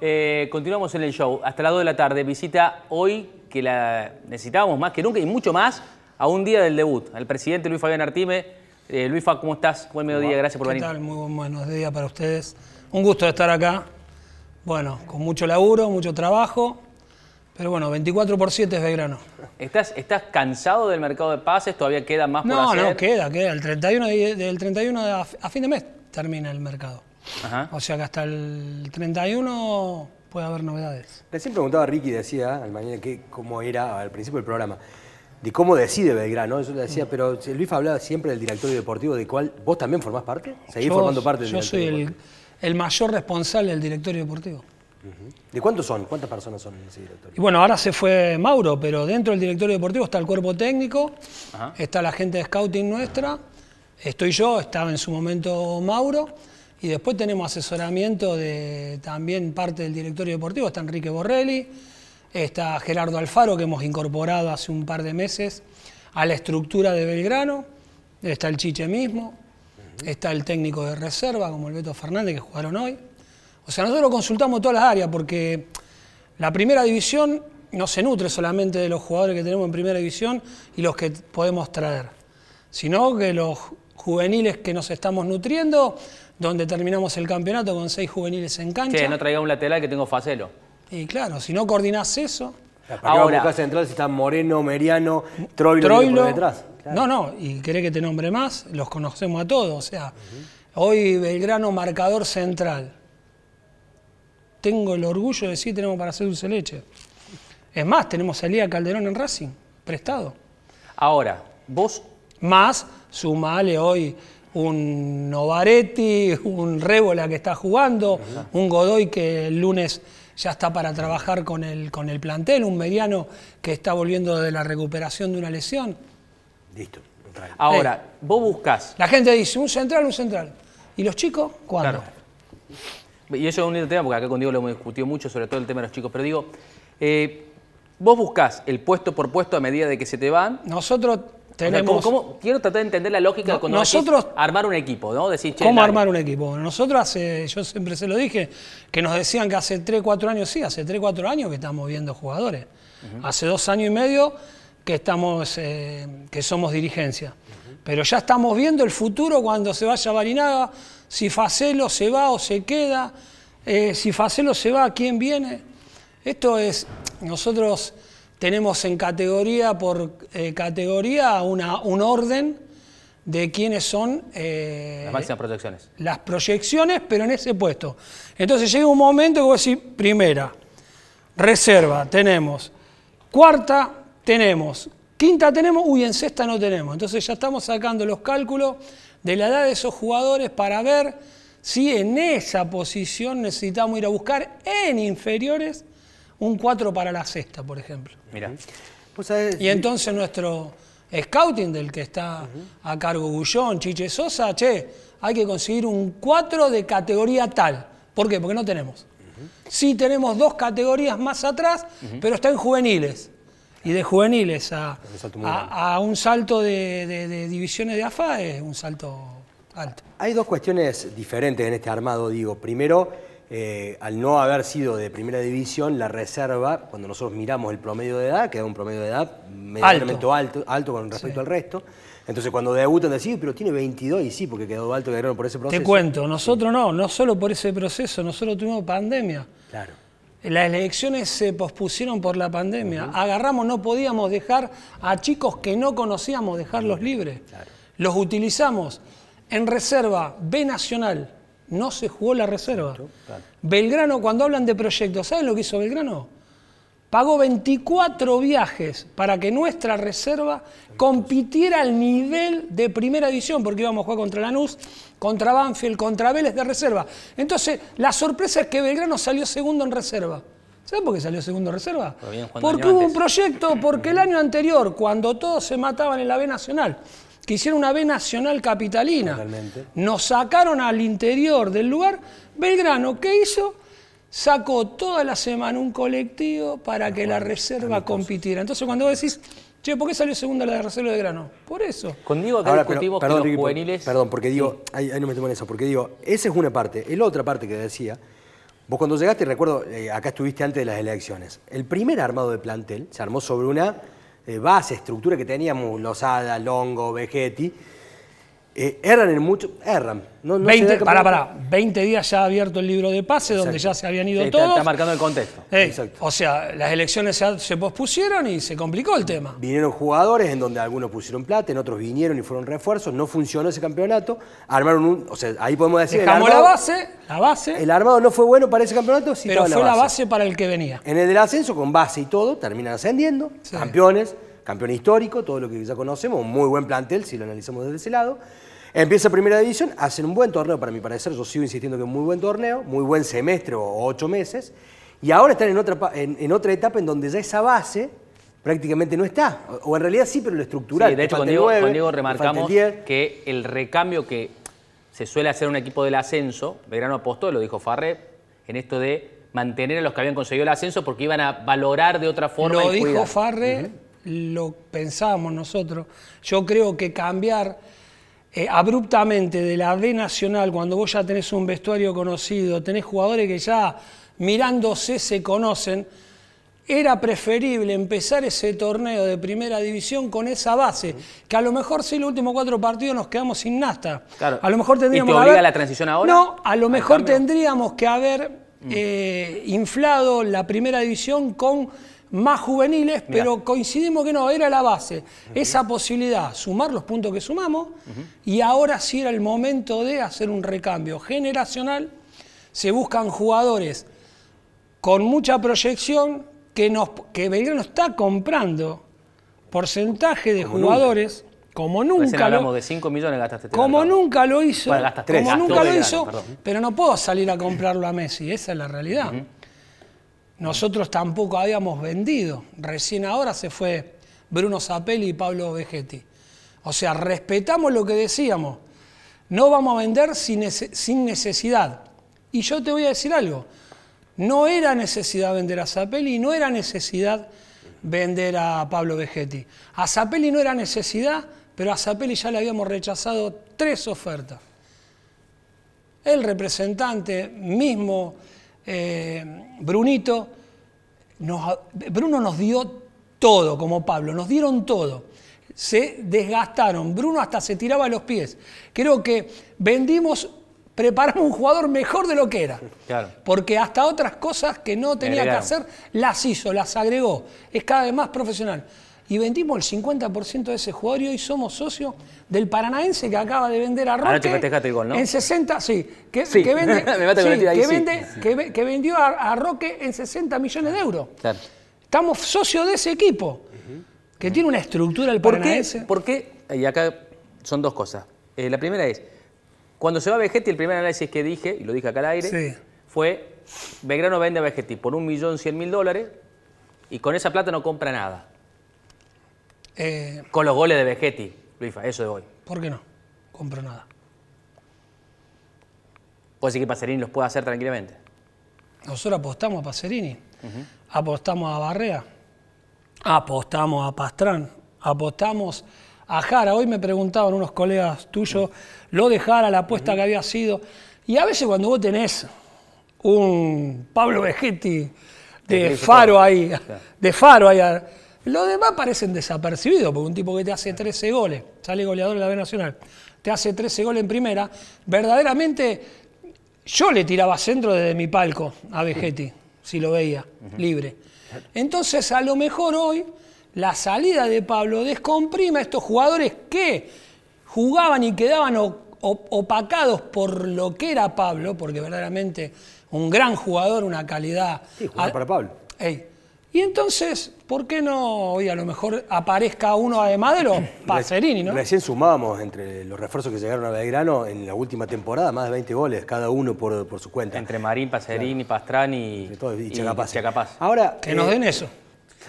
Eh, continuamos en el show. Hasta las 2 de la tarde. Visita hoy, que la necesitábamos más que nunca y mucho más, a un día del debut. Al presidente Luis Fabián Artime. Eh, Luis Luisfa, ¿cómo estás? Buen mediodía, gracias por venir. ¿Qué tal? Muy buenos días para ustedes. Un gusto estar acá. Bueno, con mucho laburo, mucho trabajo. Pero bueno, 24 por 7 es de ¿Estás, ¿Estás cansado del mercado de pases? ¿Todavía queda más por hacer? No, no, queda, queda. El 31 del 31 a fin de mes termina el mercado. O sea que hasta el 31 puede haber novedades. siempre preguntaba Ricky, decía al mañana que cómo era al principio del programa, de cómo decide Belgrano. Yo decía, mm. pero Luis hablaba siempre del directorio deportivo, ¿De cuál? vos también formás parte. ¿Seguís formando parte del Yo soy el, mayor responsable del directorio deportivo. ¿De cuántos son? ¿Cuántas personas son en ese directorio? Y bueno, ahora se fue Mauro, pero dentro del directorio deportivo está el cuerpo técnico, está la gente de scouting nuestra, estoy yo, estaba en su momento Mauro. Y después tenemos asesoramiento de también parte del directorio deportivo, está Enrique Borrelli, está Gerardo Alfaro, que hemos incorporado hace un par de meses a la estructura de Belgrano, está el Chiche mismo, está el técnico de reserva, como el Beto Fernández, que jugaron hoy. O sea, nosotros consultamos todas las áreas porque la primera división no se nutre solamente de los jugadores que tenemos en primera división y los que podemos traer, sino que los juveniles que nos estamos nutriendo donde terminamos el campeonato con seis juveniles en cancha. Sí, no traiga un lateral que tengo facelo. Y claro, si no coordinás eso... Ahora, central si están Moreno, Meriano, Troilo, detrás? No, no, y querés que te nombre más, los conocemos a todos. O sea, hoy Belgrano marcador central. Tengo el orgullo de decir tenemos para hacer dulce leche. Es más, tenemos a Elía Calderón en Racing, prestado. Ahora, vos... Más, sumale hoy un Novaretti, un Révola que está jugando, un Godoy que el lunes ya está para trabajar con el, con el plantel, un Mediano que está volviendo de la recuperación de una lesión. Listo. Ahora, eh, vos buscás. La gente dice, un central, un central. ¿Y los chicos? ¿Cuándo? Y eso es un tema, porque acá Diego lo hemos discutido mucho, sobre todo el tema de los chicos, pero digo, eh, vos buscás el puesto por puesto a medida de que se te van. Nosotros quiero tratar de entender la lógica no, cuando nosotros armar un equipo, ¿no? ¿Cómo armar un equipo? Nosotros, yo siempre se lo dije, que nos decían que hace 3, 4 años, sí, hace 3, 4 años que estamos viendo jugadores. Hace dos años y medio que, estamos, eh, que somos dirigencia. Pero ya estamos viendo el futuro cuando se vaya Barinaga, si Facelo se va o se queda, eh, si Facelo se va, ¿quién viene? Esto es, nosotros tenemos en categoría por eh, categoría una, un orden de quiénes son eh, las máximas proyecciones. Las proyecciones, pero en ese puesto. Entonces llega un momento que vos decís, primera, reserva, tenemos. Cuarta, tenemos. Quinta tenemos, uy, en sexta no tenemos. Entonces ya estamos sacando los cálculos de la edad de esos jugadores para ver si en esa posición necesitamos ir a buscar en inferiores un 4 para la sexta, por ejemplo. Mira. Y eh, entonces nuestro scouting del que está a cargo Gullón, Chiche Sosa, che, hay que conseguir un 4 de categoría tal. ¿Por qué? Porque no tenemos. Sí tenemos dos categorías más atrás, pero están juveniles. Y de juveniles a, un a, un salto de, de, divisiones de AFA es un salto alto. Hay dos cuestiones diferentes en este armado, digo. Primero, eh, al no haber sido de primera división, la reserva, cuando nosotros miramos el promedio de edad, que es un promedio de edad medianamente alto. alto, con respecto al resto. Entonces cuando debutan decís, pero tiene 22 y sí, porque quedó alto que por ese proceso. Te cuento, nosotros no, no solo por ese proceso, nosotros tuvimos pandemia. Claro. Las elecciones se pospusieron por la pandemia. Agarramos, no podíamos dejar a chicos que no conocíamos dejarlos libres. Los utilizamos en reserva B Nacional, no se jugó la reserva. Belgrano, cuando hablan de proyectos, ¿saben lo que hizo Belgrano? Pagó 24 viajes para que nuestra reserva compitiera al nivel de primera división, porque íbamos a jugar contra Lanús, contra Banfield, contra Vélez de reserva. Entonces, la sorpresa es que Belgrano salió segundo en reserva. ¿Saben por qué salió segundo en reserva? Porque hubo un proyecto, porque el año anterior, cuando todos se mataban en la B Nacional, que hicieron una B nacional capitalina. Nos sacaron al interior del lugar. Belgrano, ¿qué hizo? Sacó toda la semana un colectivo para que la reserva compitiera. Entonces, cuando vos decís, che, ¿por qué salió segunda la de reserva de grano? Por eso. Con Diego que los juveniles. Perdón, porque digo, ahí, no me en eso, porque digo, esa es una parte. la otra parte que decía, vos cuando llegaste, recuerdo, eh, acá estuviste antes de las elecciones. El primer armado de plantel se armó sobre una eh, base, estructura que teníamos losada Longo, Vegetti, eh, erran en mucho, erran. No, 20, pará, pará. 20 días ya ha abierto el libro de pase, donde ya se habían ido todos. Está, marcando el contexto. Eh, o sea, las elecciones se, se, pospusieron y se complicó el tema. Vinieron jugadores en donde algunos pusieron plata, en otros vinieron y fueron refuerzos, no funcionó ese campeonato. Armaron un. O sea, ahí podemos decir. Dejamos la base, la base. El armado no fue bueno para ese campeonato, Pero fue la base. para el que venía. En el del ascenso, con base y todo, terminan ascendiendo, campeones, campeón histórico, todo lo que ya conocemos, muy buen plantel si lo analizamos desde ese lado Empieza primera división, hacen un buen torneo para mi parecer, yo sigo insistiendo que es muy buen torneo, muy buen semestre o ocho meses, y ahora están en otra, en, otra etapa en donde ya esa base prácticamente no está, o, en realidad sí, pero lo estructural. Sí, de hecho, con Diego, remarcamos que el recambio que se suele hacer un equipo del ascenso, Verano apostó, lo dijo Farré, en esto de mantener a los que habían conseguido el ascenso porque iban a valorar de otra forma. Lo dijo Farre, lo pensábamos nosotros. Yo creo que cambiar eh, abruptamente de la D Nacional, cuando vos ya tenés un vestuario conocido, tenés jugadores que ya mirándose se conocen, era preferible empezar ese torneo de primera división con esa base, que a lo mejor si los últimos cuatro partidos nos quedamos sin nasta. A lo mejor tendríamos que haber... la transición ahora? No, a lo mejor tendríamos que haber mm. eh, inflado la primera división con más juveniles, pero coincidimos que no, era la base. Esa posibilidad, sumar los puntos que sumamos, y ahora sí era el momento de hacer un recambio generacional. Se buscan jugadores con mucha proyección que, nos, que Belgrano está comprando porcentaje de jugadores como nunca lo, como nunca lo hizo como nunca lo hizo pero no puedo salir a comprarlo a Messi esa es la realidad nosotros tampoco habíamos vendido. Recién ahora se fue Bruno Zapelli y Pablo Vegetti. O sea, respetamos lo que decíamos. No vamos a vender sin, necesidad. Y yo te voy a decir algo. No era necesidad vender a Zapelli, no era necesidad vender a Pablo Vegetti. A Zapelli no era necesidad, pero a Zapelli ya le habíamos rechazado tres ofertas. El representante mismo eh, Brunito, Bruno nos dio todo, como Pablo, nos dieron todo. Se desgastaron. Bruno hasta se tiraba a los pies. Creo que vendimos, preparamos un jugador mejor de lo que era. Porque hasta otras cosas que no tenía que hacer, las hizo, las agregó. Es cada vez más profesional y vendimos el 50% de ese jugador y hoy somos socios del paranaense que acaba de vender a Roque. En 60, sí. Que, vende, vendió a, Roque en 60 millones de euros. Estamos socios de ese equipo, que tiene una estructura el paranaense. ¿Por qué? Y acá son dos cosas. Eh, la primera es, cuando se va a Vegetti, el primer análisis que dije, y lo dije acá al aire, fue Belgrano vende a Vegetti por 1.100.000 dólares y con esa plata no compra nada. Eh, Con los goles de Vegetti, Luifa, eso de hoy. ¿Por qué no? Compro nada. ¿Puede decir que Pacerini los puede hacer tranquilamente? Nosotros apostamos a Pacerini, apostamos a Barrea, apostamos a Pastrán, apostamos a Jara. Hoy me preguntaban unos colegas tuyos lo de Jara, la apuesta que había sido. Y a veces cuando vos tenés un Pablo Vegetti de, faro ahí, de faro ahí, los demás parecen desapercibidos, porque un tipo que te hace 13 goles, sale goleador de la B Nacional, te hace 13 goles en primera, verdaderamente yo le tiraba centro desde mi palco a Vegetti, si lo veía, libre. Entonces, a lo mejor hoy, la salida de Pablo descomprime a estos jugadores que jugaban y quedaban opacados por lo que era Pablo, porque verdaderamente un gran jugador, una calidad. Sí, jugar para Pablo. Ey, y entonces, ¿por qué no hoy a lo mejor aparezca uno además de los Pacerini, no? Recién sumamos entre los refuerzos que llegaron a Belgrano en la última temporada, más de 20 goles, cada uno por, por su cuenta. Entre Marín, Pacerini, claro. Pastrani y, y, Chacapaz. Ahora, que nos den eh, eso.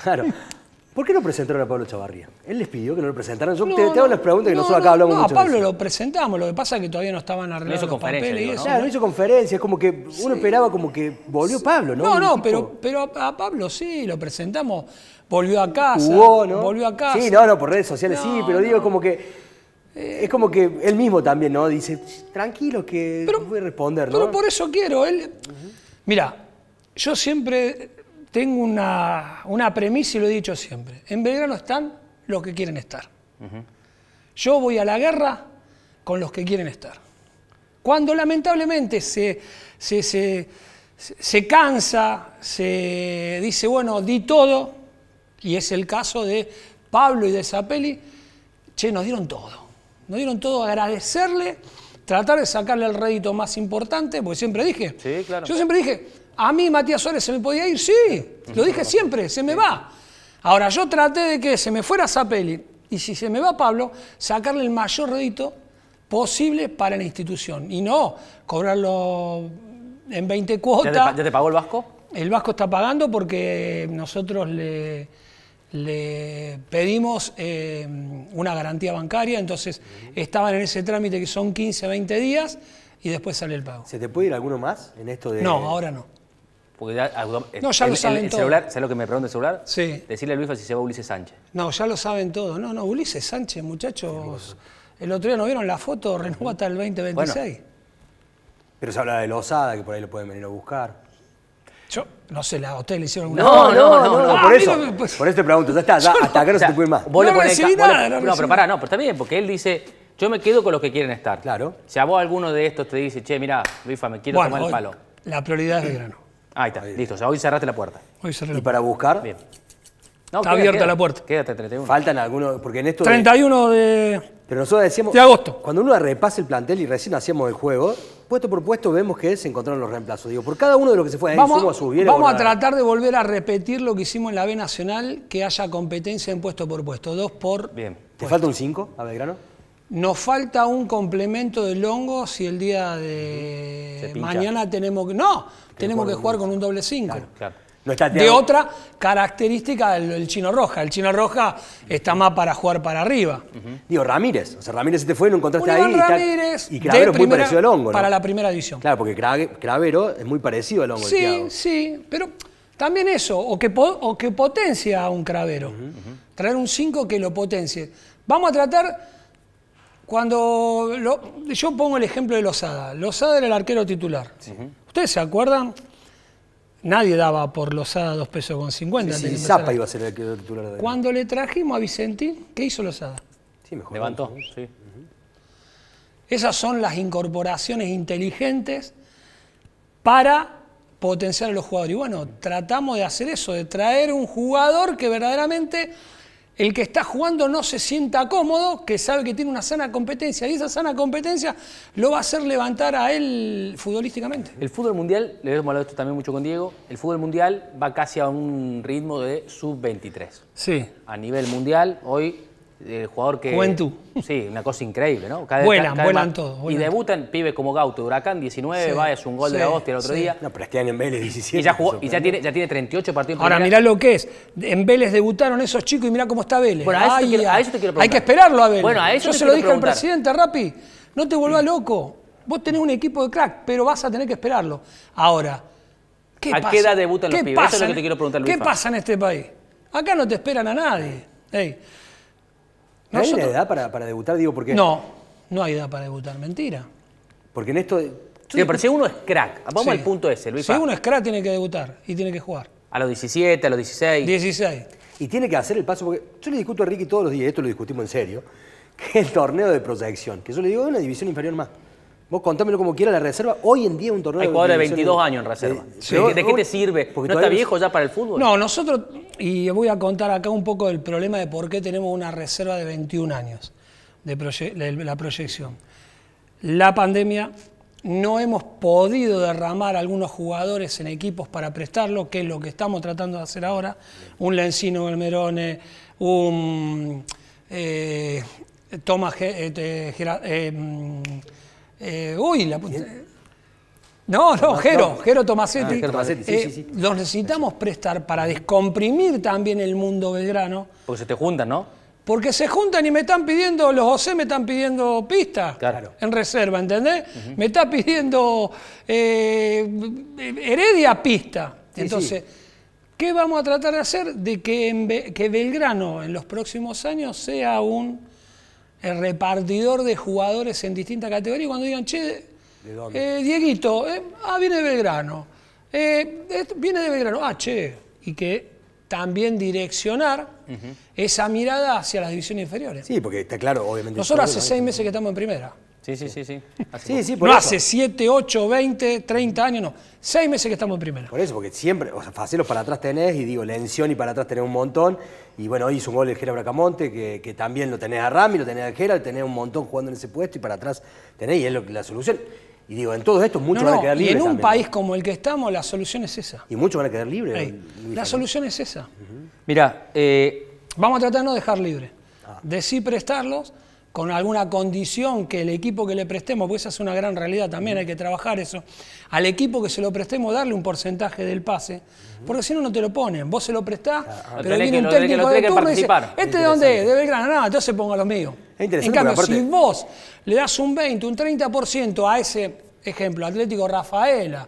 Claro. ¿Por qué no presentaron a Pablo Chavarría? Él les pidió que no lo presentaran. Yo te, hago las preguntas que nosotros acá hablamos mucho. a Pablo lo presentamos, lo que pasa es que todavía no estaban arreglados los papeles no hizo conferencias, como que uno esperaba como que volvió Pablo, ¿no? No, no, pero, pero a Pablo sí, lo presentamos, volvió a casa. ¿no? Volvió a casa. Sí, no, no, por redes sociales sí, pero digo como que... Eh. Es como que él mismo también, ¿no? Dice, tranquilo que voy a responder, ¿no? Pero por eso quiero. Él, Mira, yo siempre tengo una, premisa y lo he dicho siempre. En Belgrano están los que quieren estar. Yo voy a la guerra con los que quieren estar. Cuando lamentablemente se, se, cansa, se dice, bueno, di todo, y es el caso de Pablo y de Zapelli, che, nos dieron todo. Nos dieron todo, agradecerle, tratar de sacarle el rédito más importante, porque siempre dije, sí, claro. yo siempre dije, a mí Matías Suárez se me podía ir, sí, lo dije siempre, se me va. Ahora, yo traté de que se me fuera Zapelli y si se me va Pablo, sacarle el mayor rédito posible para la institución y no cobrarlo en 20 cuotas. ¿Ya te, pagó el Vasco? El Vasco está pagando porque nosotros le, pedimos eh, una garantía bancaria, entonces estaban en ese trámite que son 15, 20 días y después sale el pago. ¿Se te puede ir alguno más en esto de.? No, ahora no. Porque ya, no, ya lo saben ¿Sabes lo que me pregunta el celular? Sí. Decirle a Luis si se va Ulises Sánchez. No, ya lo saben todos. No, no, Ulises Sánchez, muchachos. El otro día no vieron la foto, renueva hasta el 2026. pero se habla de Lozada, que por ahí lo pueden venir a buscar. Yo no sé, la, ustedes le hicieron alguna No, no, no, no, por, eso, por te pregunto, ya está, hasta acá no se te puede más. No no recibí nada, no, pero pará, no, pero está bien, porque él dice, yo me quedo con los que quieren estar. Claro. Si a vos alguno de estos te dice, che, mirá, Bifa, me quiero tomar el palo. La prioridad es grano. Ahí está, listo. O sea, hoy cerraste la puerta. Hoy cerré ¿Y para buscar? Bien. Está abierta la puerta. Quédate 31. Faltan algunos, porque en esto... 31 de... Pero nosotros decíamos... De agosto. Cuando uno repasa el plantel y recién hacíamos el juego, puesto por puesto vemos que se encontraron los reemplazos. Digo, por cada uno de los que se fue, vamos, a, subir, vamos a tratar de volver a repetir lo que hicimos en la B Nacional, que haya competencia en puesto por puesto. Dos por... Bien. ¿Te falta un 5 a Belgrano? Nos falta un complemento del hongo si el día de mañana tenemos que. No, tenemos que jugar con un doble 5. Claro, de otra característica del chino roja. El chino roja está más para jugar para arriba. Digo, Ramírez. O sea, Ramírez se te fue, lo encontraste ahí. Ramírez y, y Cravero es muy parecido al hongo. ¿no? Para la primera edición. Claro, porque Cravero es muy parecido al hongo. Sí, sí, pero también eso. O que, que potencia a un Cravero. Traer un 5 que lo potencie. Vamos a tratar cuando yo pongo el ejemplo de Lozada. Lozada era el arquero titular. ¿Ustedes se acuerdan? Nadie daba por Lozada dos pesos con 50. Sí, Zapa iba a ser el arquero titular. Cuando le trajimos a Vicentín, ¿qué hizo Lozada? Sí, Levantó, Esas son las incorporaciones inteligentes para potenciar a los jugadores. Y bueno, tratamos de hacer eso, de traer un jugador que verdaderamente el que está jugando no se sienta cómodo, que sabe que tiene una sana competencia y esa sana competencia lo va a hacer levantar a él futbolísticamente. El fútbol mundial, le hemos hablado esto también mucho con Diego, el fútbol mundial va casi a un ritmo de sub-23. Sí. A nivel mundial, hoy el jugador que... Sí, una cosa increíble, ¿no? Cada, vuelan, y debutan pibes como Gauto, Huracán, 19, va, es un gol de la hostia el otro día. No, pero es que en Vélez 17. Y ya, jugó, y ya, tiene, ya tiene 38 partidos. Ahora, mirá lo que es. En Vélez debutaron esos chicos y mirá cómo está Vélez. Bueno, a eso, te, quiero, preguntar. Hay que esperarlo a Vélez. Bueno, a eso Yo se lo dije al presidente, Rapi, no te vuelvas loco. Vos tenés un equipo de crack, pero vas a tener que esperarlo. Ahora, ¿qué ¿A qué edad debutan los pibes? eso es lo que te quiero preguntar, Luis ¿Qué pasa en este país? Acá no te esperan a nadie. ¿No hay una edad para, debutar? Digo, porque... No, no hay edad para debutar, mentira. Porque en esto... parece uno es crack, vamos al punto ese, Luis. Si uno es crack, tiene que debutar y tiene que jugar. A los 17, a los 16. 16. Y tiene que hacer el paso, porque yo le discuto a Ricky todos los días, esto lo discutimos en serio, que el torneo de proyección, que yo le digo, de una división inferior más. Vos contámelo como quiera, la reserva hoy en día un torneo. Hay jugadores de 22 años en reserva. ¿De, qué te sirve? Porque ¿No está viejo ya para el fútbol? No, nosotros, y voy a contar acá un poco el problema de por qué tenemos una reserva de 21 años de la proyección. La pandemia, no hemos podido derramar algunos jugadores en equipos para prestarlo, que es lo que estamos tratando de hacer ahora. Un Lencino Belmerone, un eh, Tomás eh, eh, eh, uy, la puta. No, no, Jero, ah, Jero Tomasetti. Eh, los necesitamos prestar para descomprimir también el mundo belgrano. Porque se te juntan, ¿no? Porque se juntan y me están pidiendo, los José me están pidiendo pistas claro. en reserva, ¿entendés? Me está pidiendo eh, Heredia pista. Entonces, ¿qué vamos a tratar de hacer? De que Belgrano en los próximos años sea un el repartidor de jugadores en distintas categorías. cuando digan, che, Eh, Dieguito, eh, ah, viene de Belgrano. Eh, viene de Belgrano, ah, che. Y que también direccionar esa mirada hacia las divisiones inferiores. Sí, porque está claro, obviamente. Nosotros hace seis meses que estamos en primera. Sí, sí, sí. Sí, no hace 7, 8, 20, 30 años, no. Seis meses que estamos en primera. Por eso, porque siempre, o sea, Facelos para atrás tenés, y digo, Lención y para atrás tenés un montón. Y bueno, hoy hizo un gol el Gera Bracamonte, que, también lo tenés a Rami, lo tenés a Gera, tenés un montón jugando en ese puesto y para atrás tenés, y es la solución. Y digo, en todos esto muchos van a quedar libres. Y en un país como el que estamos, la solución es esa. Y muchos van a quedar libres. la solución es esa. Mira, eh, vamos a tratar de no dejar libre. Ah. De sí prestarlos con alguna condición que el equipo que le prestemos, porque esa es una gran realidad también, hay que trabajar eso, al equipo que se lo prestemos darle un porcentaje del pase, porque si no, no te lo ponen, vos se lo prestás, pero viene un técnico de turno y dice, ¿este de dónde es? De Belgrano, no, entonces pongo los míos. En cambio, si vos le das un 20, un 30% a ese ejemplo, Atlético Rafaela,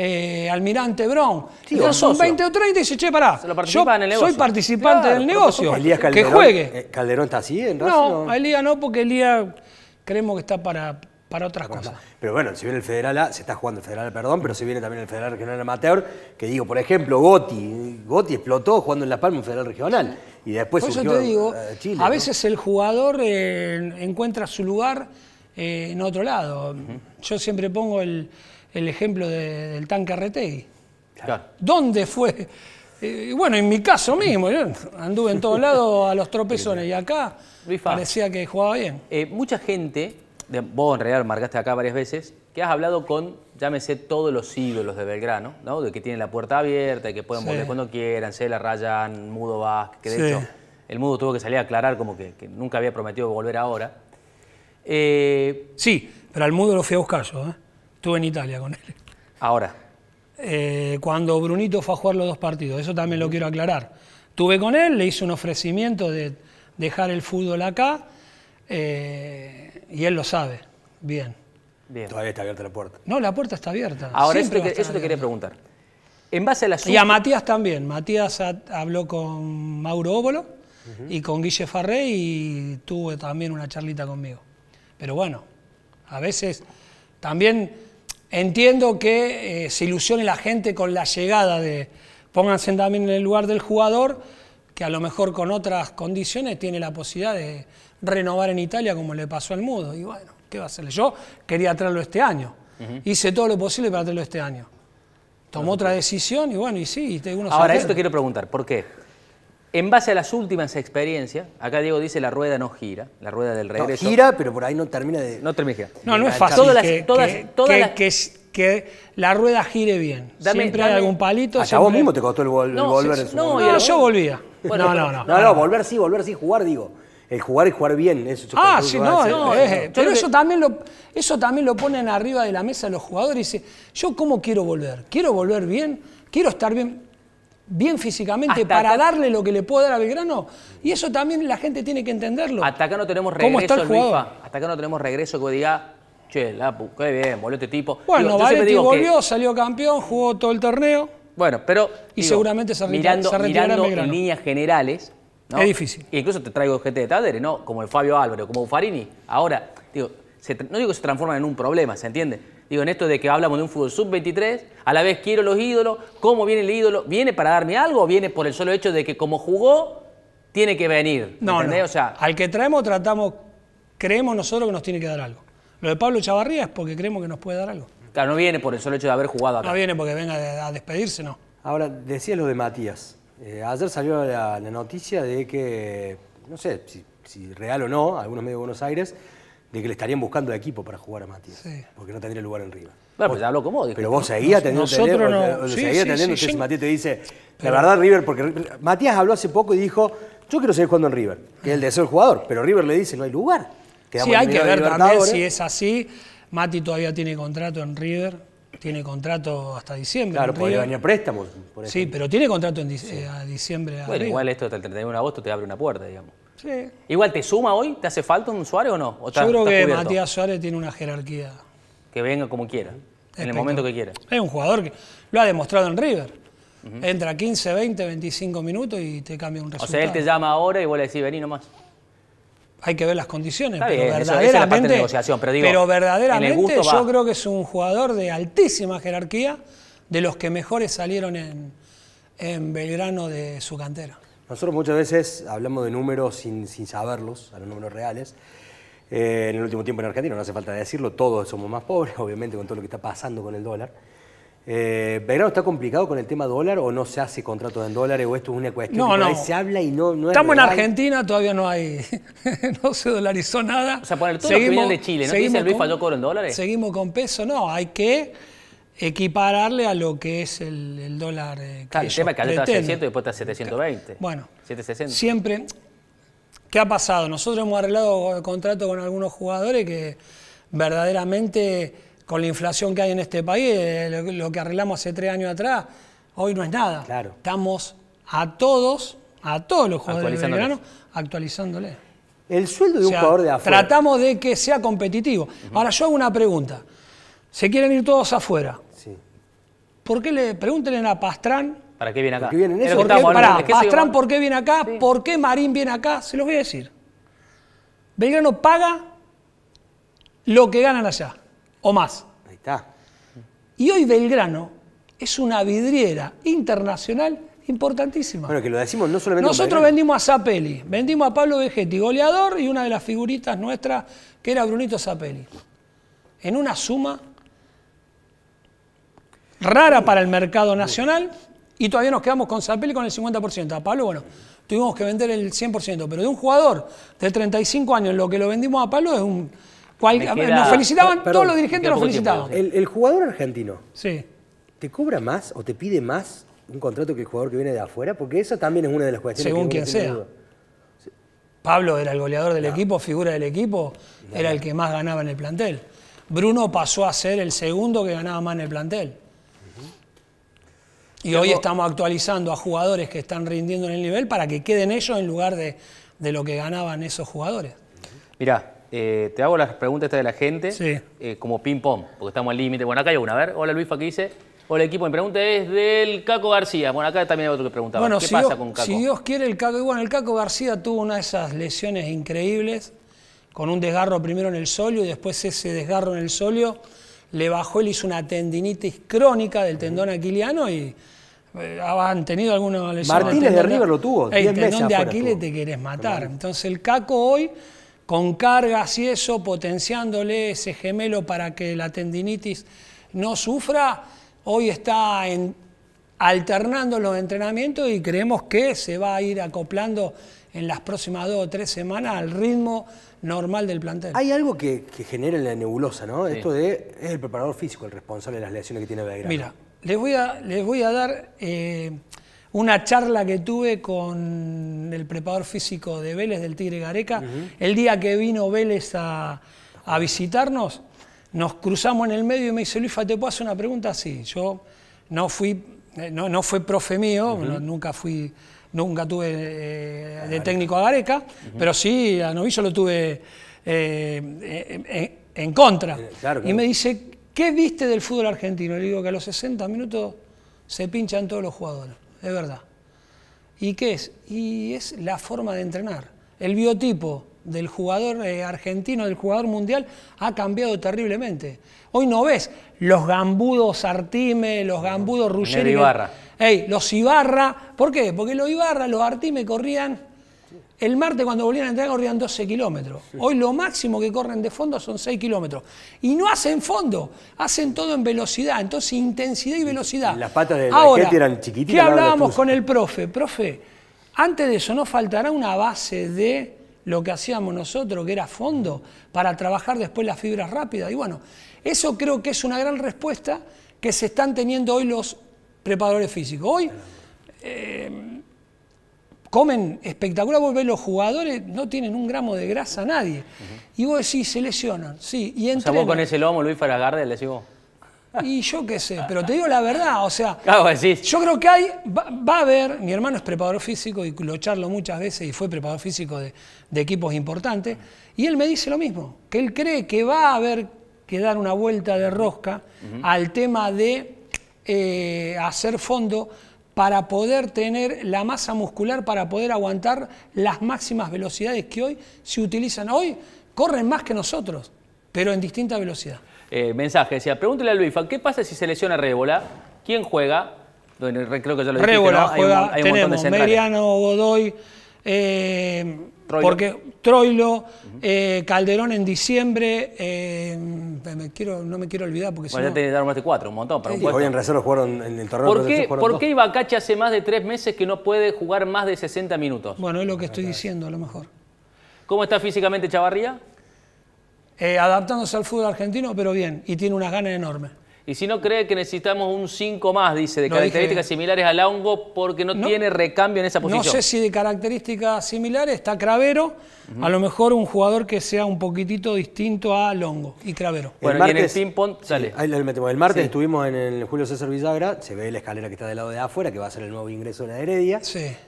eh, Almirante Brown. son 20 o 30 y dice, che, pará, yo soy participante del negocio, Elías Calderón, que juegue. Eh, ¿Calderón está así en No, a Elías no, porque Elías creemos que está para, para otras cosas. Pero bueno, si viene el Federal A, se está jugando el Federal, perdón, pero si viene también el Federal Regional Amateur, que digo, por ejemplo, Goti. Goti explotó jugando en la Palma un Federal Regional. Y después eh, Chile, a veces el jugador encuentra su lugar en otro lado. Yo siempre pongo el, el ejemplo del tanque Retegui. ¿Dónde fue? Eh, bueno, en mi caso mismo, anduve en todos lados a los tropezones y acá parecía que jugaba bien. Eh, mucha gente, vos en realidad marcaste acá varias veces, que has hablado con, llámese, todos los ídolos de Belgrano, ¿no? De que tienen la puerta abierta, y que pueden volver cuando quieran, la Rayan, Mudo Vázquez, que de hecho el Mudo tuvo que salir a aclarar como que, nunca había prometido volver ahora. Eh, sí, pero al Mudo lo fui a buscar ¿eh? Estuve en Italia con él. Ahora. Eh, cuando Brunito fue a jugar los dos partidos, eso también lo quiero aclarar. Tuve con él, le hice un ofrecimiento de dejar el fútbol acá eh, y él lo sabe. Bien. Todavía está abierta la puerta. No, la puerta está abierta. Ahora, eso, te, quería preguntar. En base a la Y a Matías también. Matías habló con Mauro Óbolo y con Guille Farré y tuvo también una charlita conmigo. Pero bueno, a veces también Entiendo que eh, se ilusione la gente con la llegada de, pónganse también en el lugar del jugador, que a lo mejor con otras condiciones tiene la posibilidad de renovar en Italia como le pasó al Mudo. Y bueno, ¿qué va a hacerle? Yo quería traerlo este año. Hice todo lo posible para traerlo este año. Tomó otra decisión y bueno, y sí, y Ahora, esto quiero preguntar, ¿por qué? En base a las últimas experiencias, acá Diego dice la rueda no gira, la rueda del regreso. gira, pero por ahí no termina de. No termina No, no es fácil. Todas que, que, la rueda gire bien. Dame, siempre hay algún palito. A vos mismo te costó el, volver. en su no, yo volvía. no, no, no, no. No, volver sí, volver sí, jugar, digo. El jugar es jugar bien. ah, sí, eh, eh, no, no. pero eso, también eso también lo ponen arriba de la mesa los jugadores y dicen, ¿yo cómo quiero volver? ¿Quiero volver bien? ¿Quiero estar bien? bien físicamente para darle lo que le puede dar a Belgrano. Y eso también la gente tiene que entenderlo. Hasta acá no tenemos regreso, Hasta acá no tenemos regreso que diga, che, qué bien, volvió este tipo. Bueno, volvió, salió campeón, jugó todo el torneo. Bueno, pero. Y seguramente se, mirando, mirando en, líneas generales. Es difícil. incluso te traigo gente de Tadere, ¿no? Como el Fabio Álvaro, como Bufarini Ahora, digo, no digo que se transforman en un problema, ¿se entiende? Digo, en esto de que hablamos de un fútbol sub-23, a la vez quiero los ídolos, ¿cómo viene el ídolo? ¿Viene para darme algo o viene por el solo hecho de que como jugó, tiene que venir? No, no. al que traemos tratamos, creemos nosotros que nos tiene que dar algo. Lo de Pablo Chavarría es porque creemos que nos puede dar algo. Claro, no viene por el solo hecho de haber jugado acá. No viene porque venga a despedirse, no. Ahora, decía lo de Matías. Eh, ayer salió la, noticia de que, no sé si, si real o no, algunos medios de Buenos Aires, de que le estarían buscando de equipo para jugar a Matías, porque no tendría lugar en River. Bueno, ya habló como Pero vos seguías teniendo Nosotros no. sí, seguías teniendo, Matías te dice, la verdad River, porque Matías habló hace poco y dijo, yo quiero seguir jugando en River, que es el de ser jugador, pero River le dice, no hay lugar. Quedamos hay que ver también si es así. Mati todavía tiene contrato en River, tiene contrato hasta diciembre. Claro, puede venir préstamos. Por sí, pero tiene contrato en eh, a diciembre. bueno, igual esto hasta el 31 de agosto te abre una puerta, digamos. Igual, ¿te suma hoy? ¿Te hace falta un usuario o no? Yo creo que Matías Suárez tiene una jerarquía. Que venga como quiera, en el momento que quiera. Es un jugador que lo ha demostrado en River. Entra 15, 20, 25 minutos y te cambia un resultado. O sea, él te llama ahora y vos le decís, vení nomás. Hay que ver las condiciones, pero verdaderamente, pero, verdaderamente yo creo que es un jugador de altísima jerarquía, de los que mejores salieron en Belgrano de su cantera. Nosotros muchas veces hablamos de números sin, sin saberlos, a los números reales. Eh, en el último tiempo en Argentina, no hace falta decirlo, todos somos más pobres, obviamente, con todo lo que está pasando con el dólar. Eh, está complicado con el tema dólar o no se hace contratos en dólares o esto es una cuestión no, se habla y no, Estamos en Argentina, todavía no hay, no se dolarizó nada. O sea, poner todo seguimos, de Chile, ¿no? Dice Luis falló cobro en dólares? Seguimos con peso, no, hay que equipararle a lo que es el, dólar. Eh, que el tema es que a 600 y después está 720. Bueno, 760. siempre. ¿Qué ha pasado? Nosotros hemos arreglado contrato con algunos jugadores que verdaderamente con la inflación que hay en este país, eh, lo, que arreglamos hace tres años atrás, hoy no es nada. Estamos a todos, a todos los jugadores actualizándoles. actualizándole. El sueldo de un jugador de afuera. Tratamos de que sea competitivo. Ahora yo hago una pregunta. Se quieren ir todos afuera. ¿Por qué le, pregunten a Pastrán. ¿Para qué viene acá? Porque Pastrán, ¿por qué viene acá? ¿Por qué Marín viene acá? Se los voy a decir. Belgrano paga lo que ganan allá, o más. Ahí está. Y hoy Belgrano es una vidriera internacional importantísima. Bueno, que lo decimos no solamente. Nosotros vendimos a Zapelli, vendimos a Pablo Vegetti, goleador y una de las figuritas nuestras que era Brunito Zapelli. En una suma rara para el mercado nacional y todavía nos quedamos con Zapelli con el 50%. A Pablo, bueno, tuvimos que vender el 100%, pero de un jugador de 35 años, lo que lo vendimos a Pablo es un... nos felicitaban, todos los dirigentes nos felicitaban. el, jugador argentino, sí. ¿te cobra más o te pide más un contrato que el jugador que viene de afuera? Porque eso también es una de las cuestiones. Según que quien sea. Pablo era el goleador del equipo, figura del equipo, era el que más ganaba en el plantel. Bruno pasó a ser el segundo que ganaba más en el plantel. Y hoy estamos actualizando a jugadores que están rindiendo en el nivel para que queden ellos en lugar de, lo que ganaban esos jugadores. Mirá, eh, te hago las preguntas de la gente eh, como ping-pong, porque estamos al límite. Bueno, acá hay una. A ver, hola Luis, ¿qué dice? Hola equipo, mi pregunta es del Caco García. Bueno, acá también hay otro que preguntaba. Bueno, ¿Qué si pasa Dios, con Caco? Dios quiere, el Caco. Bueno, el Caco García tuvo una de esas lesiones increíbles, con un desgarro primero en el solio y después ese desgarro en el solio le bajó, él hizo una tendinitis crónica del tendón aquiliano y eh, han tenido alguna lesiones. Martínez de, arriba River lo tuvo. El tendón de Aquiles te quieres matar. Entonces el Caco hoy, con cargas y eso, potenciándole ese gemelo para que la tendinitis no sufra, hoy está alternando los entrenamientos y creemos que se va a ir acoplando en las próximas dos o tres semanas al ritmo normal del plantel. Hay algo que, genera la nebulosa, ¿no? Esto de es el preparador físico el responsable de las lesiones que tiene Belgrano. Mira, les voy a, les voy a dar eh, una charla que tuve con el preparador físico de Vélez, del Tigre Gareca. El día que vino Vélez a, visitarnos, nos cruzamos en el medio y me dice, Luis, ¿te puedo hacer una pregunta? Sí, yo no fui, eh, no, fue profe mío, nunca fui nunca tuve eh, de técnico a Gareca, pero sí a Novillo lo tuve eh, eh, en, contra. Y me dice, ¿qué viste del fútbol argentino? Le digo que a los 60 minutos se pinchan todos los jugadores, es verdad. ¿Y qué es? Y es la forma de entrenar. El biotipo del jugador argentino, del jugador mundial, ha cambiado terriblemente. Hoy no ves los gambudos Artime, los gambudos Ruggeri los Ibarra, ¿por qué? Porque los Ibarra, los Artime corrían, el martes cuando volvían a entrar corrían 12 kilómetros. Hoy lo máximo que corren de fondo son 6 kilómetros. Y no hacen fondo, hacen todo en velocidad, entonces intensidad y velocidad. Las patas de gente eran chiquititas. ¿Qué hablábamos con el profe? Profe, antes de eso no faltará una base de lo que hacíamos nosotros, que era fondo, para trabajar después las fibras rápidas. Y bueno, eso creo que es una gran respuesta que se están teniendo hoy los preparadores físicos. Hoy eh, comen espectacular, vos ves los jugadores, no tienen un gramo de grasa nadie. Y vos decís, se lesionan, sí. Y con ese lomo, Luis Faragarde, le decís vos. Y yo qué sé, pero te digo la verdad, o sea, yo creo que hay, va, a haber, mi hermano es preparador físico y lo charlo muchas veces y fue preparador físico de, equipos importantes, y él me dice lo mismo, que él cree que va a haber que dar una vuelta de rosca al tema de eh, hacer fondo para poder tener la masa muscular, para poder aguantar las máximas velocidades que hoy se utilizan. Hoy corren más que nosotros, pero en distinta velocidad. Eh, mensaje, decía, pregúntele a Luifa, ¿qué pasa si se lesiona Rébola? ¿Quién juega? Creo que ya lo Rébola juega, tenemos Meriano, Godoy, eh, porque Troilo, eh, Calderón en diciembre, eh, no me quiero olvidar porque bueno, ya no... más de cuatro, un montón. en reserva jugaron en el torneo. ¿Por qué, ¿por qué hace más de tres meses que no puede jugar más de 60 minutos? Bueno, es lo que estoy diciendo a lo mejor. ¿Cómo está físicamente Chavarría? Eh, adaptándose al fútbol argentino, pero bien, y tiene unas ganas enormes. Y si no cree que necesitamos un 5 más, dice, de características similares a Longo, porque no, tiene recambio en esa posición. No sé si de características similares está Cravero, a lo mejor un jugador que sea un poquitito distinto a Longo y Cravero. Bueno, el martes, y en el ping sale. ahí lo metemos. El martes estuvimos en el Julio César Villagra, se ve la escalera que está del lado de afuera, que va a ser el nuevo ingreso de la Heredia.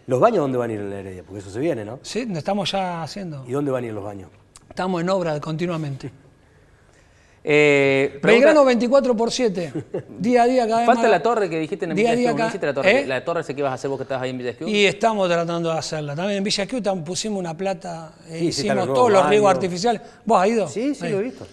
¿Los baños dónde van a ir en la Heredia? Porque eso se viene, ¿no? Sí, lo estamos ya haciendo. ¿Y dónde van a ir los baños? Estamos en obra continuamente. Eh, 24 por 7. Día a día cada vez Falta la torre que dijiste en Villa día la torre. ¿Eh? La torre sé que ibas a hacer vos que estabas ahí en Villa Esquiú. Y estamos tratando de hacerla. También en Villa Esquiú pusimos una plata, eh, hicimos todos los riegos artificiales. ¿Vos has ido? Sí, sí, lo he visto.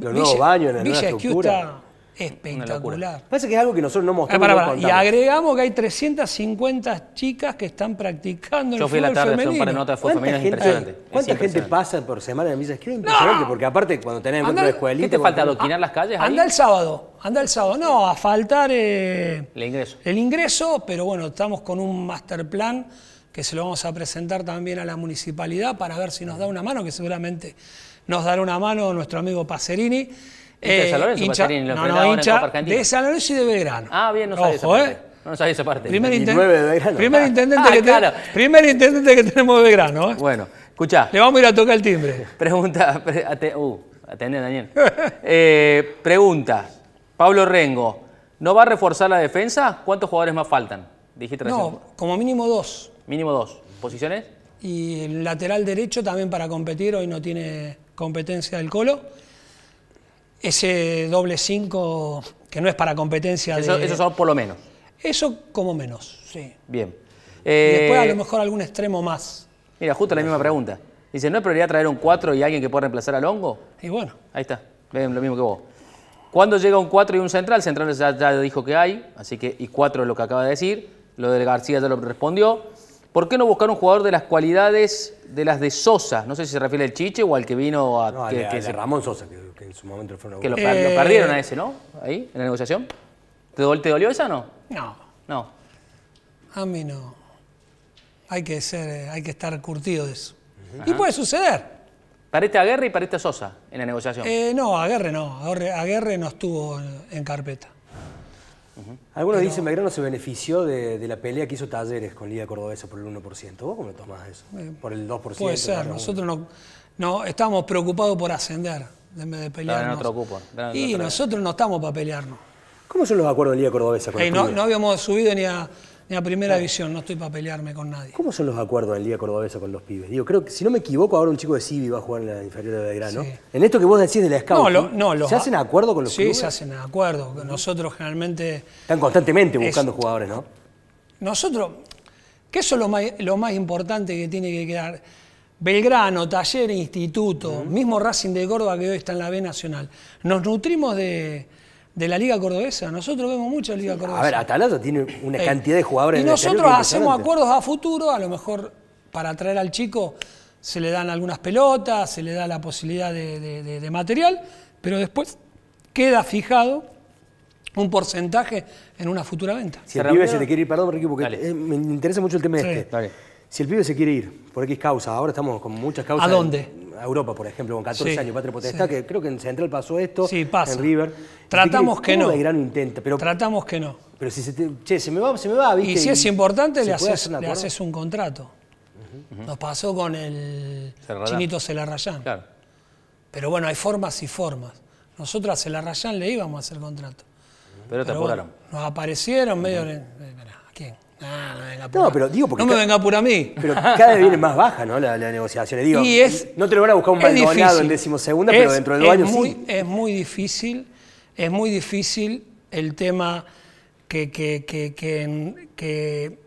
Los nuevos baños, la el nueva estructura. Espectacular. Parece que es algo que nosotros no mostramos. Ah, y agregamos que hay 350 chicas que están practicando Yo fui a la tarde, son Para notas fue femenino, interesante. impresionante. ¿Cuánta gente pasa por semana en misa? Es que es impresionante, porque aparte cuando tenés el encuentro de escuelita... ¿Qué te falta, adoquinar las calles Anda el sábado, anda el sábado. No, a faltar... Eh, el ingreso. El ingreso, pero bueno, estamos con un master plan que se lo vamos a presentar también a la municipalidad para ver si nos da una mano, que seguramente nos dará una mano nuestro amigo Pacerini eh, de San no, no, de San y de Belgrano. Ah, bien, no sabía esa eh. parte. No sabía esa parte. Primer, intendente, que tenemos de Belgrano. Eh. Bueno, escuchá. Le vamos a ir a tocar el timbre. Pregunta, pre uh, Daniel. pregunta, Pablo Rengo, ¿no va a reforzar la defensa? ¿Cuántos jugadores más faltan? Dijiste recién. No, como mínimo dos. Mínimo dos. ¿Posiciones? Y el lateral derecho también para competir, hoy no tiene competencia del Colo ese doble 5 que no es para competencia. Eso, de, eso son por lo menos. Eso como menos, sí. Bien. y después a eh, lo mejor algún extremo más. Mira, justo la misma pregunta. Dice, ¿no es prioridad traer un 4 y alguien que pueda reemplazar al hongo? Y bueno. Ahí está, lo mismo que vos. ¿Cuándo llega un 4 y un central? Central ya, dijo que hay, así que y 4 es lo que acaba de decir. Lo del García ya lo respondió. ¿Por qué no buscar un jugador de las cualidades de las de Sosa? No sé si se refiere al Chiche o al que vino a... que, Ramón Sosa, que, en su momento fue una Que lo, eh, perdieron a ese, ¿no? Ahí, en la negociación. ¿Te, dolió esa o no? No. No. A mí no. Hay que, ser, eh, hay que estar curtido de eso. Y puede suceder. ¿Parece a guerra y pariste a Sosa en la negociación? Eh, no, Aguerre no. A Aguerre no estuvo en carpeta. Algunos dicen Belgrano se benefició de, la pelea que hizo Talleres con Liga Cordobesa por el 1%. ¿Vos cómo tomás eso? Eh, por el 2%. Puede ser, nosotros no, estábamos preocupados por ascender en vez de pelearnos. y nosotros no estamos para pelearnos. ¿Cómo son los acuerdos de Liga Cordobesa? no, no habíamos subido ni a mi primera visión, no estoy para pelearme con nadie. ¿Cómo son los acuerdos del día Cordobesa con los pibes? Digo, creo que si no me equivoco, ahora un chico de Civi va a jugar en la inferior de Belgrano. En esto que vos decís de la escala. no, ¿se hacen acuerdo con los sí, Sí, se hacen acuerdos. Nosotros generalmente. Están constantemente buscando jugadores, ¿no? Nosotros, qué eso es lo más, importante que tiene que quedar. Belgrano, Taller, Instituto, mismo Racing de Córdoba que hoy está en la B Nacional. Nos nutrimos de de la Liga Cordobesa. Nosotros vemos mucho la Liga Cordobesa. A ver, Atalanta tiene una eh, cantidad de jugadores. Y nosotros hacemos acuerdos a futuro, a lo mejor para atraer al chico se le dan algunas pelotas, se le da la posibilidad de, material, pero después queda fijado un porcentaje en una futura venta. Si el pibe se quiere ir, perdón, porque eh, me interesa mucho el tema este. Si el pibe se quiere ir, por X causa, ahora estamos con muchas causas. ¿A dónde? Europa, por ejemplo, con 14 años, Patria Potestad, que creo que en Central pasó esto, sí, pasa. en River. Tratamos que no. Gran intento, pero, Tratamos que no. Pero si se, te, che, se me va, se me va, ¿viste? Y si es importante, le haces, un contrato. Nos pasó con el chinito Chinito Celarrayán. Claro. Pero bueno, hay formas y formas. Nosotros a Celarrayán le íbamos a hacer contrato. Pero, te apuraron. nos aparecieron medio... ¿A quién? no, pero digo porque. No me venga por a mí. Pero cada vez viene más baja, ¿no? La, negociación. y no te lo van a buscar un baldonado en decimosegunda, pero dentro de dos años muy, Es muy difícil, es muy difícil el tema que, que,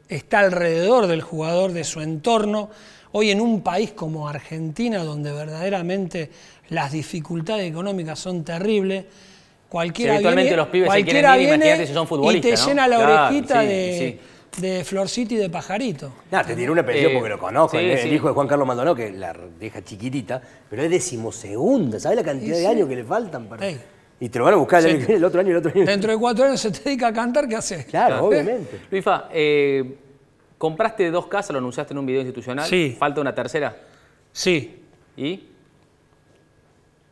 está alrededor del jugador, de su entorno. Hoy en un país como Argentina, donde verdaderamente las dificultades económicas son terribles, cualquiera viene, cualquiera viene y te llena la orejita de de Florcito y de Pajarito. te tiene un apellido eh, porque lo conozco, Es el, hijo de Juan Carlos Maldonado, que la deja chiquitita, pero es decimosegunda, ¿sabes la cantidad de años que le faltan para...? Y te lo van a buscar el, otro año, y el otro año. Dentro de cuatro años se te dedica a cantar, ¿qué haces? Claro, ¿Eh? obviamente. Luifa, eh, compraste dos casas, lo anunciaste en un video institucional. Sí. ¿Falta una tercera? Sí. ¿Y?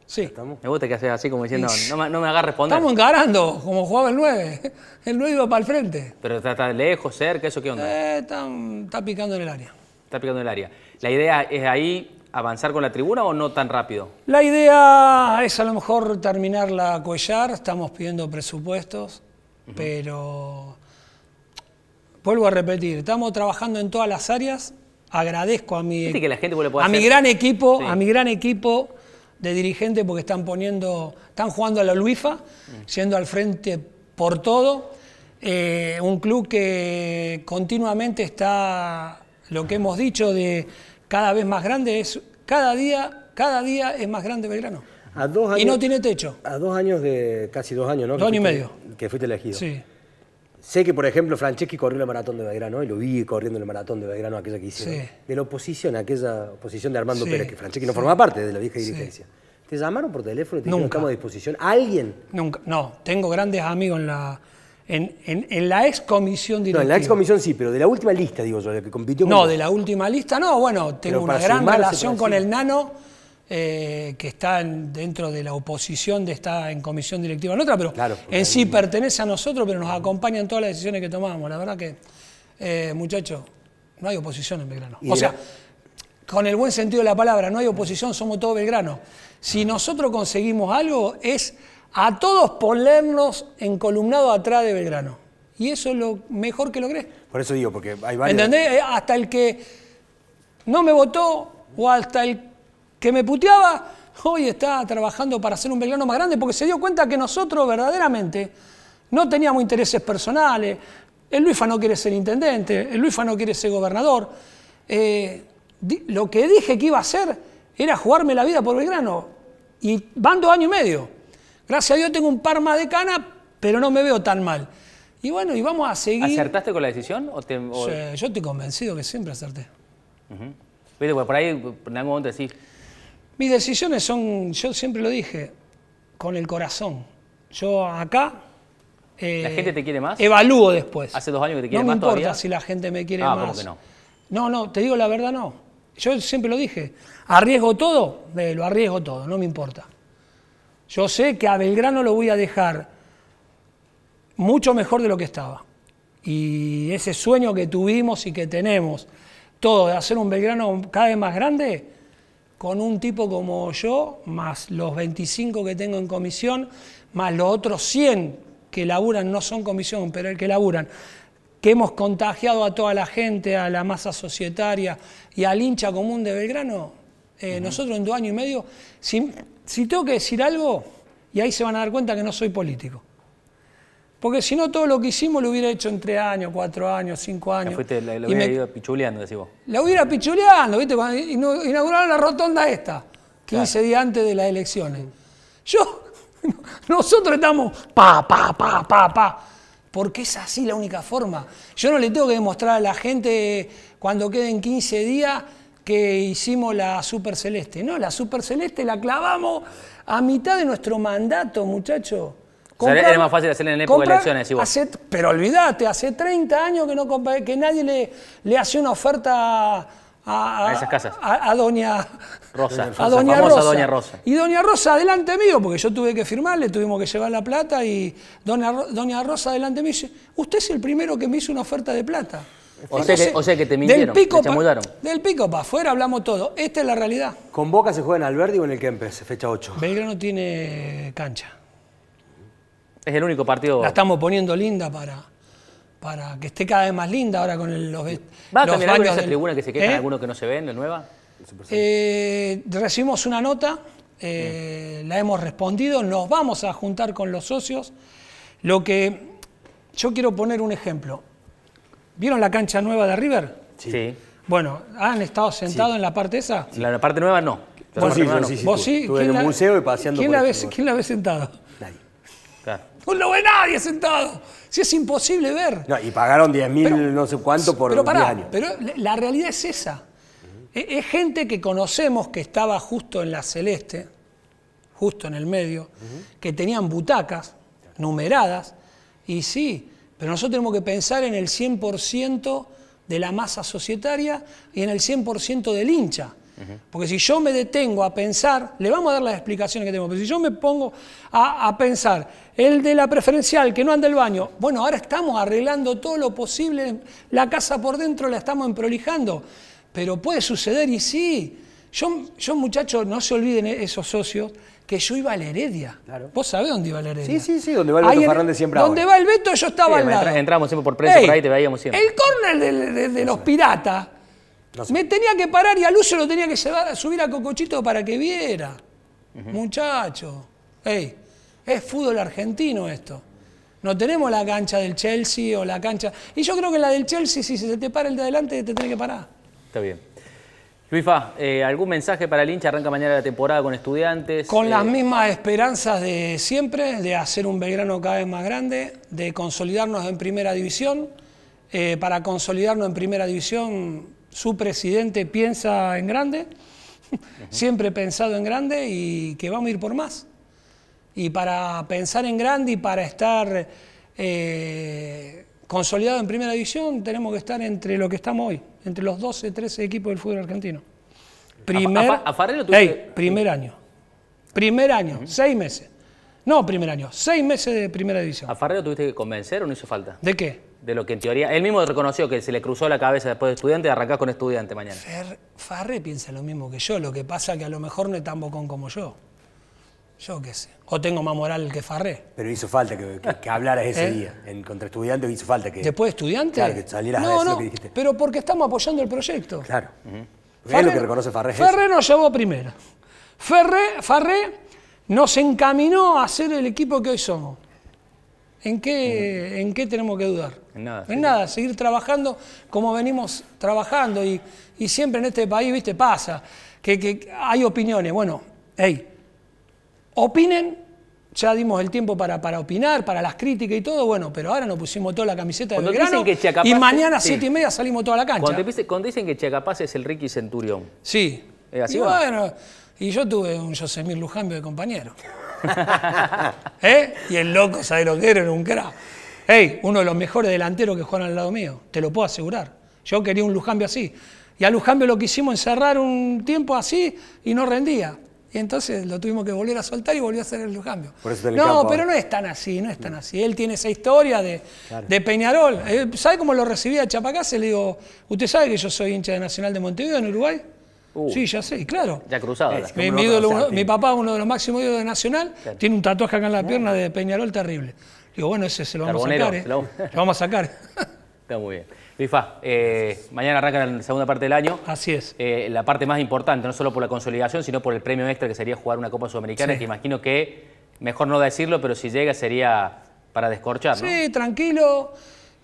Sí. Me gusta que haces así como diciendo, no, me, hagas responder. Estamos encarando, como jugaba el 9. El 9 iba para el frente. Pero está, lejos, cerca, ¿eso qué onda? Eh, está, picando en el área. Está picando en el área. ¿La idea es ahí avanzar con la tribuna o no tan rápido? La idea es a lo mejor terminar la Cuellar. Estamos pidiendo presupuestos, pero. Vuelvo a repetir, estamos trabajando en todas las áreas. Agradezco a mi, a mi gran equipo, a mi gran equipo de dirigente porque están poniendo, están jugando a la Luifa, siendo al frente por todo. Eh, un club que continuamente está, lo que hemos dicho, de cada vez más grande, es cada día, cada día es más grande Belgrano. A dos y no tiene techo. A dos años de, casi dos años, ¿no? Dos y medio. Que fuiste elegido. Sí. Sé que, por ejemplo, Franceschi corrió el maratón de Belgrano y lo vi corriendo el maratón de Belgrano, aquella que hicieron. De la oposición, aquella oposición de Armando Pérez, que Franceschi no forma parte de la vieja dirigencia. ¿Te llamaron por teléfono y te Nunca. a disposición? ¿Alguien? Nunca, no. Tengo grandes amigos en la, en, en, la ex comisión directiva. No, en la ex comisión sí, pero de la última lista, digo yo, la que compitió. Con no, de la última lista no, bueno, tengo una gran relación con el Nano eh, que están dentro de la oposición de está en comisión directiva otra, pero en sí pertenece a nosotros, pero nos acompañan todas las decisiones que tomamos. La verdad que, eh, muchachos, no hay oposición en Belgrano. O sea, con el buen sentido de la palabra, no hay oposición, somos todos Belgrano. Si ah. nosotros conseguimos algo, es a todos ponernos encolumnado atrás de Belgrano. Y eso es lo mejor que logré. Por eso digo, porque hay varios. ¿Entendés? Eh, hasta el que no me votó o hasta el que que me puteaba, hoy está trabajando para hacer un Belgrano más grande porque se dio cuenta que nosotros verdaderamente no teníamos intereses personales. El Luifa no quiere ser intendente, el Luifa no quiere ser gobernador. Eh, lo que dije que iba a hacer era jugarme la vida por Belgrano. Y van dos años y medio. Gracias a Dios tengo un par más de cana, pero no me veo tan mal. Y bueno, y vamos a seguir. ¿Acertaste con la decisión? te, yo estoy convencido que siempre acerté. Uh por ahí en algún momento decís, mis decisiones son, yo siempre lo dije, con el corazón. Yo acá... ¿La eh, gente te quiere más? Evalúo después. ¿Hace dos años que te quiere más No me importa si la gente me quiere ah, más. no? No, no, te digo la verdad, no. Yo siempre lo dije, arriesgo todo, eh, lo arriesgo todo, no me importa. Yo sé que a Belgrano lo voy a dejar mucho mejor de lo que estaba. Y ese sueño que tuvimos y que tenemos, todo de hacer un Belgrano cada vez más grande, con un tipo como yo, más los 25 que tengo en comisión, más los otros 100 que laburan, no son comisión, pero el que laburan, que hemos contagiado a toda la gente, a la masa societaria y al hincha común de Belgrano, eh, nosotros en dos años y medio, si tengo que decir algo, y ahí se van a dar cuenta que no soy político. Porque si no, todo lo que hicimos lo hubiera hecho en tres años, cuatro años, cinco años. la, hubiera ido pichuleando, decís vos. La hubiera pichuleando, ¿viste? Cuando inauguraron la rotonda esta, 15 días antes de las elecciones. Yo, nosotros estamos pa, pa, pa, pa, pa. Porque es así la única forma. Yo no le tengo que demostrar a la gente cuando queden 15 días que hicimos la Super Celeste. No, la Super Celeste la clavamos a mitad de nuestro mandato, muchachos era más fácil hacer en época de elecciones. pero olvídate, hace 30 años que, no, que nadie le, le hace una oferta a, a, esas casas. A, Doña Rosa. A doña Rosa. Y Doña Rosa adelante mío, porque yo tuve que firmar le tuvimos que llevar la plata y Doña, doña Rosa adelante mío dice, usted es el primero que me hizo una oferta de plata. O, sea que, te mintieron, del pico para afuera hablamos todo. Esta es la realidad. ¿Con Boca se juega en Alberti o en el Kempes, fecha 8? Belgrano tiene cancha. Es el único partido. La estamos poniendo linda para, para que esté cada vez más linda ahora con los... los. ¿Va los alguna de que se quejan ¿Eh? algunos que no se ven, la nueva? Eh, recibimos una nota, eh, la hemos respondido, nos vamos a juntar con los socios. Lo que yo quiero poner un ejemplo. ¿Vieron la cancha nueva de River? Sí. Bueno, ¿han estado sentados en la parte esa? La, la parte nueva no. ¿Vos, sí, sí? en el museo y paseando ¿quién, por la este ves, ¿Quién la ves sentado? No lo ve nadie sentado. Si es imposible ver. No, y pagaron 10 mil no sé cuánto por pero pará, años. Pero la realidad es esa. E, es, gente que conocemos que estaba justo en la celeste, justo en el medio, que tenían butacas numeradas. Y sí, pero nosotros tenemos que pensar en el 100% de la masa societaria y en el 100% del hincha. Porque si yo me detengo a pensar, le vamos a dar las explicaciones que tengo pero si yo me pongo a, a pensar, el de la preferencial que no anda el baño, bueno, ahora estamos arreglando todo lo posible, la casa por dentro la estamos emprolijando, pero puede suceder y sí. Yo, yo muchachos, no se olviden esos socios, que yo iba a la Heredia. Vos sabés dónde iba a la Heredia. Sí, sí, sí, donde va el Beto Fernández siempre Donde va el Beto yo estaba al lado. Entramos siempre por preso, por ahí te veíamos siempre. El córner de los piratas me tenía que parar y a Lucio lo tenía que llevar a subir a Cocochito para que viera. Muchacho, hey, es fútbol argentino esto. No tenemos la cancha del Chelsea o la cancha. Y yo creo que la del Chelsea, si se te para el de adelante, te tiene que parar. Está bien. Luis eh, ¿algún mensaje para el hincha? Arranca mañana la temporada con estudiantes. Con las eh. mismas esperanzas de siempre, de hacer un Belgrano cada vez más grande, de consolidarnos en primera división. Eh, para consolidarnos en primera división su presidente piensa en grande, siempre pensado en grande y que vamos a ir por más. Y para pensar en grande y para estar eh, consolidado en primera división, tenemos que estar entre lo que estamos hoy, entre los 12, 13 equipos del fútbol argentino. Primer, a, primer año. Primer año, seis meses. No, primer año, seis meses de primera división. ¿A tuviste que convencer o no hizo falta? ¿De qué? de lo que en teoría. Él mismo reconoció que se le cruzó la cabeza después de estudiante y arrancás con estudiante mañana. Fer, piensa lo mismo que yo, lo que pasa que a lo mejor no es tan bocón como yo. Yo qué sé. O tengo más moral que Farré. Pero hizo falta que, que, hablaras ese ¿Eh? día. En, contra estudiante hizo falta que. ¿Después de estudiante? Claro, que a que dijiste. Pero porque estamos apoyando el proyecto. Claro. es lo que reconoce Farré. Ferré nos llevó primero. Ferré, Farré nos encaminó a ser el equipo que hoy somos. ¿En qué, ¿En qué tenemos que dudar? En nada. En nada, seguir trabajando como venimos trabajando y, siempre en este país, viste, pasa que, hay opiniones. Bueno, hey, opinen, ya dimos el tiempo para, para opinar, para las críticas y todo, bueno, pero ahora nos pusimos toda la camiseta de grano y mañana a las siete y media salimos toda la cancha. Cuando, dicen que Chacapaz es el Ricky Centurión. Sí. ¿Es así y bueno, y yo tuve un Josemir Lujambio de compañero. ¿Eh? Y el loco, ¿sabes lo que era? un crack. Ey, uno de los mejores delanteros que juegan al lado mío, te lo puedo asegurar. Yo quería un Lujambio así. Y a Lujambio lo quisimos encerrar un tiempo así y no rendía. Y entonces lo tuvimos que volver a soltar y volvió a hacer el Lujambio. no, pero no es tan así, no es tan así. Él tiene esa historia de, Peñarol. Eh, ¿Sabe cómo lo recibía a se Le digo, ¿usted sabe que yo soy hincha de Nacional de Montevideo en Uruguay? Uh. sí, ya sé, claro. Ya cruzado. mi, mi, papá, uno de los máximos ídolos de Nacional, tiene un tatuaje acá en la pierna de Peñarol terrible. Digo, bueno, ese se lo vamos a sacar. ¿eh? Lo... vamos a sacar. Está muy bien. Fifa, eh, mañana arranca la segunda parte del año. Así es. Eh, la parte más importante, no solo por la consolidación, sino por el premio extra que sería jugar una Copa Sudamericana, que imagino que, mejor no decirlo, pero si llega sería para descorchar, ¿no? Sí, tranquilo.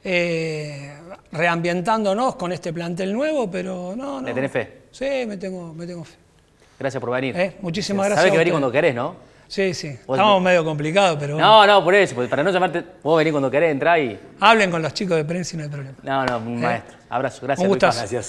Eh, reambientándonos con este plantel nuevo, pero no, no. ¿Le tenés fe? Sí, me tengo, me tengo fe. Gracias por venir. Eh, muchísimas gracias. Sabes que venís cuando querés, ¿no? Sí, sí. Estamos medio complicados, pero. No, no, por eso, para no llamarte. Vos venir cuando querés, entrar y. Hablen con los chicos de prensa y no hay problema. No, no, eh. maestro. Abrazo, gracias. Un gustazo. Gracias.